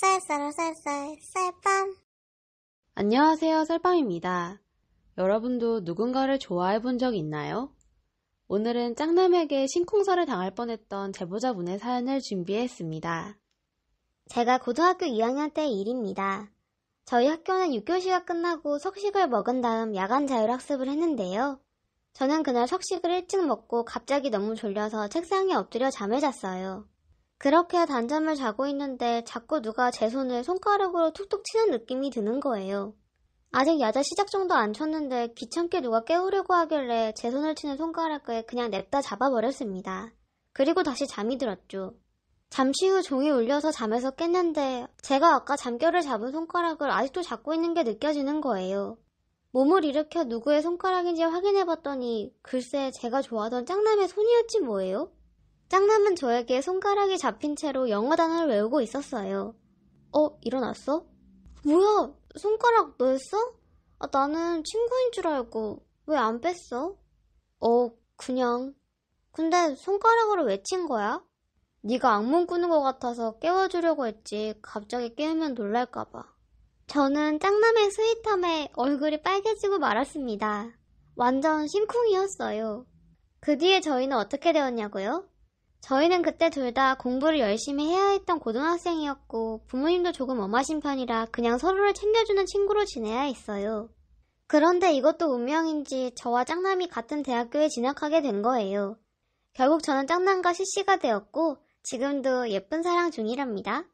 쌀쌀쌀쌀 쌀밤 안녕하세요 쌀밤입니다. 여러분도 누군가를 좋아해 본 적 있나요? 오늘은 짱남에게 심쿵사를 당할 뻔했던 제보자분의 사연을 준비했습니다. 제가 고등학교 2학년 때 일입니다. 저희 학교는 6교시가 끝나고 석식을 먹은 다음 야간 자율학습을 했는데요. 저는 그날 석식을 일찍 먹고 갑자기 너무 졸려서 책상에 엎드려 잠을 잤어요. 그렇게 단잠을 자고 있는데 자꾸 누가 제 손을 손가락으로 툭툭 치는 느낌이 드는 거예요. 아직 야자 시작 정도 안 쳤는데 귀찮게 누가 깨우려고 하길래 제 손을 치는 손가락을 그냥 냅다 잡아버렸습니다. 그리고 다시 잠이 들었죠. 잠시 후 종이 울려서 잠에서 깼는데 제가 아까 잠결을 잡은 손가락을 아직도 잡고 있는 게 느껴지는 거예요. 몸을 일으켜 누구의 손가락인지 확인해봤더니 글쎄 제가 좋아하던 짱남의 손이었지 뭐예요? 짱남은 저에게 손가락이 잡힌 채로 영어 단어를 외우고 있었어요. 어, 일어났어? 뭐야, 손가락 너였어? 아, 나는 친구인 줄 알고 왜 안 뺐어? 어, 그냥. 근데 손가락으로 왜 친 거야? 네가 악몽 꾸는 것 같아서 깨워주려고 했지 갑자기 깨우면 놀랄까봐. 저는 짱남의 스윗함에 얼굴이 빨개지고 말았습니다. 완전 심쿵이었어요. 그 뒤에 저희는 어떻게 되었냐고요? 저희는 그때 둘 다 공부를 열심히 해야 했던 고등학생이었고 부모님도 조금 엄하신 편이라 그냥 서로를 챙겨주는 친구로 지내야 했어요. 그런데 이것도 운명인지 저와 짱남이 같은 대학교에 진학하게 된 거예요. 결국 저는 짱남과 CC가 되었고 지금도 예쁜 사랑 중이랍니다.